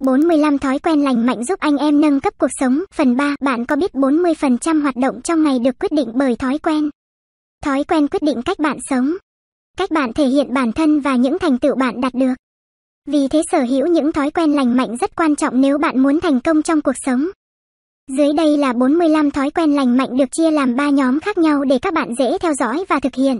45 thói quen lành mạnh giúp anh em nâng cấp cuộc sống. Phần 3, bạn có biết 40% hoạt động trong ngày được quyết định bởi thói quen. Thói quen quyết định cách bạn sống, cách bạn thể hiện bản thân và những thành tựu bạn đạt được. Vì thế sở hữu những thói quen lành mạnh rất quan trọng nếu bạn muốn thành công trong cuộc sống. Dưới đây là 45 thói quen lành mạnh được chia làm 3 nhóm khác nhau để các bạn dễ theo dõi và thực hiện.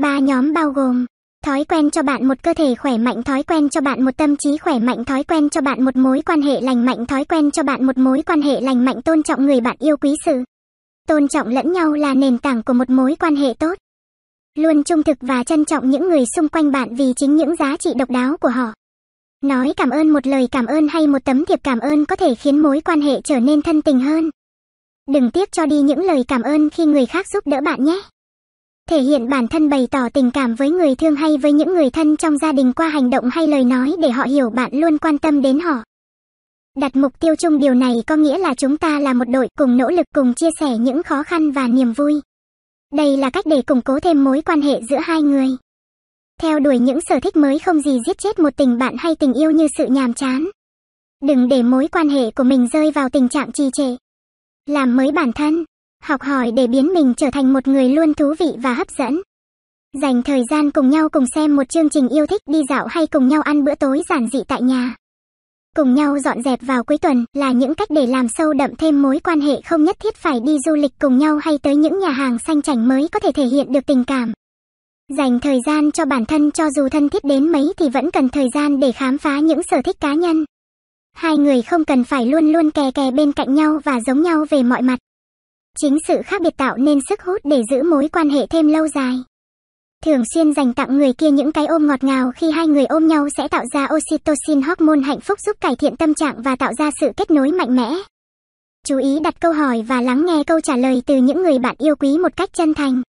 Ba nhóm bao gồm Thói quen cho bạn một cơ thể khỏe mạnh, thói quen cho bạn một tâm trí khỏe mạnh, thói quen cho bạn một mối quan hệ lành mạnh, thói quen cho bạn một mối quan hệ lành mạnh, tôn trọng người bạn yêu quý sự. Tôn trọng lẫn nhau là nền tảng của một mối quan hệ tốt. Luôn trung thực và trân trọng những người xung quanh bạn vì chính những giá trị độc đáo của họ. Nói cảm ơn một lời cảm ơn hay một tấm thiệp cảm ơn có thể khiến mối quan hệ trở nên thân tình hơn. Đừng tiếc cho đi những lời cảm ơn khi người khác giúp đỡ bạn nhé thể hiện bản thân bày tỏ tình cảm với người thương hay với những người thân trong gia đình qua hành động hay lời nói để họ hiểu bạn luôn quan tâm đến họ. Đặt mục tiêu chung điều này có nghĩa là chúng ta là một đội cùng nỗ lực cùng chia sẻ những khó khăn và niềm vui. Đây là cách để củng cố thêm mối quan hệ giữa hai người. Theo đuổi những sở thích mới không gì giết chết một tình bạn hay tình yêu như sự nhàm chán. Đừng để mối quan hệ của mình rơi vào tình trạng trì trệ. Làm mới bản thân học hỏi để biến mình trở thành một người luôn thú vị và hấp dẫn. Dành thời gian cùng nhau cùng xem một chương trình yêu thích đi dạo hay cùng nhau ăn bữa tối giản dị tại nhà. Cùng nhau dọn dẹp vào cuối tuần là những cách để làm sâu đậm thêm mối quan hệ không nhất thiết phải đi du lịch cùng nhau hay tới những nhà hàng xanh chảnh mới có thể thể hiện được tình cảm. Dành thời gian cho bản thân cho dù thân thiết đến mấy thì vẫn cần thời gian để khám phá những sở thích cá nhân. Hai người không cần phải luôn luôn kè kè bên cạnh nhau và giống nhau về mọi mặt. Chính sự khác biệt tạo nên sức hút để giữ mối quan hệ thêm lâu dài. Thường xuyên dành tặng người kia những cái ôm ngọt ngào khi hai người ôm nhau sẽ tạo ra oxytocin hormone hạnh phúc giúp cải thiện tâm trạng và tạo ra sự kết nối mạnh mẽ. Chú ý đặt câu hỏi và lắng nghe câu trả lời từ những người bạn yêu quý một cách chân thành.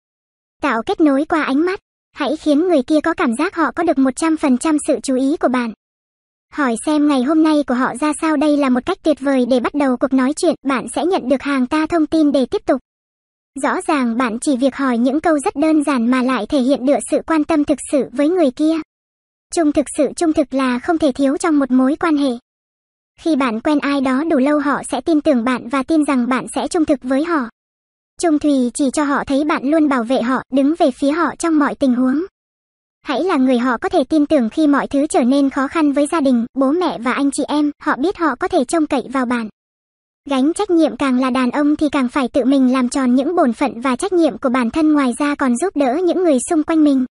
Tạo kết nối qua ánh mắt, hãy khiến người kia có cảm giác họ có được 100% sự chú ý của bạn hỏi xem ngày hôm nay của họ ra sao đây là một cách tuyệt vời để bắt đầu cuộc nói chuyện, bạn sẽ nhận được hàng ta thông tin để tiếp tục. Rõ ràng bạn chỉ việc hỏi những câu rất đơn giản mà lại thể hiện được sự quan tâm thực sự với người kia. Trung thực sự trung thực là không thể thiếu trong một mối quan hệ. Khi bạn quen ai đó đủ lâu họ sẽ tin tưởng bạn và tin rằng bạn sẽ trung thực với họ. Trung thủy chỉ cho họ thấy bạn luôn bảo vệ họ, đứng về phía họ trong mọi tình huống hãy là người họ có thể tin tưởng khi mọi thứ trở nên khó khăn với gia đình, bố mẹ và anh chị em, họ biết họ có thể trông cậy vào bạn. Gánh trách nhiệm càng là đàn ông thì càng phải tự mình làm tròn những bổn phận và trách nhiệm của bản thân ngoài ra còn giúp đỡ những người xung quanh mình.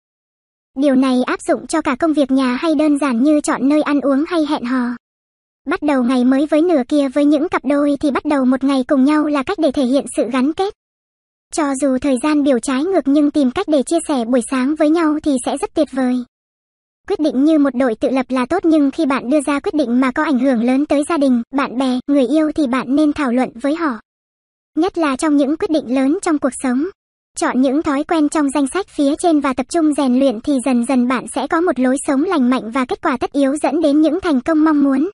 Điều này áp dụng cho cả công việc nhà hay đơn giản như chọn nơi ăn uống hay hẹn hò. Bắt đầu ngày mới với nửa kia với những cặp đôi thì bắt đầu một ngày cùng nhau là cách để thể hiện sự gắn kết. Cho dù thời gian biểu trái ngược nhưng tìm cách để chia sẻ buổi sáng với nhau thì sẽ rất tuyệt vời. Quyết định như một đội tự lập là tốt nhưng khi bạn đưa ra quyết định mà có ảnh hưởng lớn tới gia đình, bạn bè, người yêu thì bạn nên thảo luận với họ. Nhất là trong những quyết định lớn trong cuộc sống. Chọn những thói quen trong danh sách phía trên và tập trung rèn luyện thì dần dần bạn sẽ có một lối sống lành mạnh và kết quả tất yếu dẫn đến những thành công mong muốn.